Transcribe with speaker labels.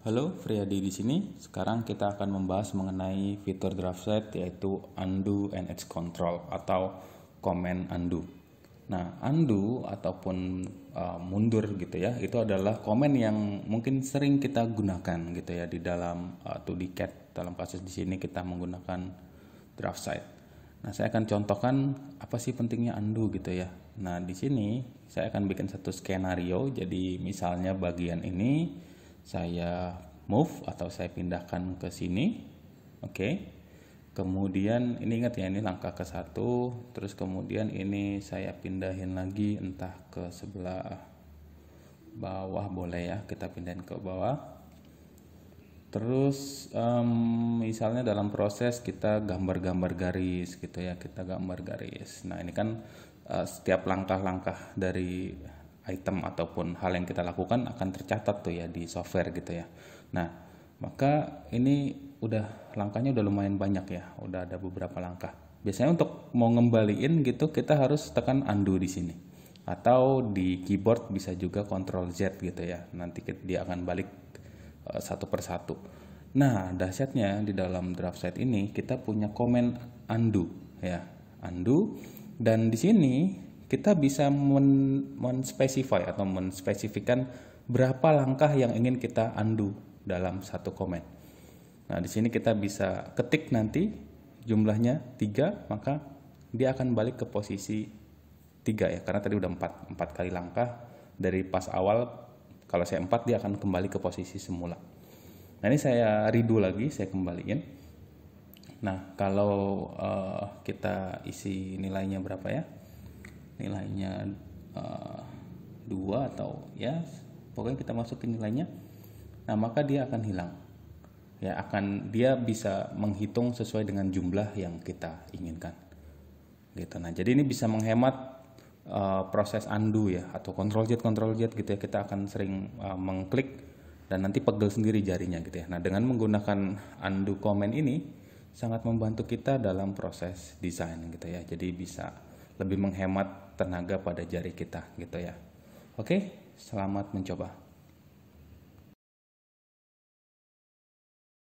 Speaker 1: Halo, Friadi di sini. Sekarang kita akan membahas mengenai fitur draft set yaitu undo and edge control atau command undo. Nah, undo ataupun uh, mundur gitu ya, itu adalah command yang mungkin sering kita gunakan gitu ya di dalam uh, 2D CAD. Dalam kasus di sini kita menggunakan draft set. Nah, saya akan contohkan apa sih pentingnya undo gitu ya. Nah, di sini saya akan bikin satu skenario. Jadi, misalnya bagian ini saya move atau saya pindahkan ke sini oke okay. kemudian ini ingat ya ini langkah ke satu terus kemudian ini saya pindahin lagi entah ke sebelah bawah boleh ya kita pindahin ke bawah terus um, misalnya dalam proses kita gambar-gambar garis gitu ya kita gambar garis nah ini kan uh, setiap langkah-langkah dari item ataupun hal yang kita lakukan akan tercatat tuh ya di software gitu ya. Nah, maka ini udah langkahnya udah lumayan banyak ya, udah ada beberapa langkah. Biasanya untuk mau ngembaliin gitu kita harus tekan undo di sini. Atau di keyboard bisa juga Ctrl Z gitu ya. Nanti dia akan balik eh, per satu persatu. Nah, dahsyatnya di dalam draft set ini kita punya komen undo ya, undo dan di sini kita bisa men specify atau menspesifikkan berapa langkah yang ingin kita undo dalam satu komen. Nah, di sini kita bisa ketik nanti jumlahnya 3, maka dia akan balik ke posisi 3 ya, karena tadi udah 4, 4 kali langkah dari pas awal kalau saya 4 dia akan kembali ke posisi semula. Nah, ini saya redo lagi, saya kembaliin. Nah, kalau uh, kita isi nilainya berapa ya? nilainya eh, dua atau ya pokoknya kita masukin nilainya nah maka dia akan hilang ya akan dia bisa menghitung sesuai dengan jumlah yang kita inginkan gitu nah jadi ini bisa menghemat uh, proses undo ya atau control Z control Z gitu ya kita akan sering uh, mengklik dan nanti pegel sendiri jarinya gitu ya. Nah, dengan menggunakan undo comment ini sangat membantu kita dalam proses desain gitu ya. Jadi bisa lebih menghemat tenaga pada jari kita gitu ya. Oke, selamat mencoba.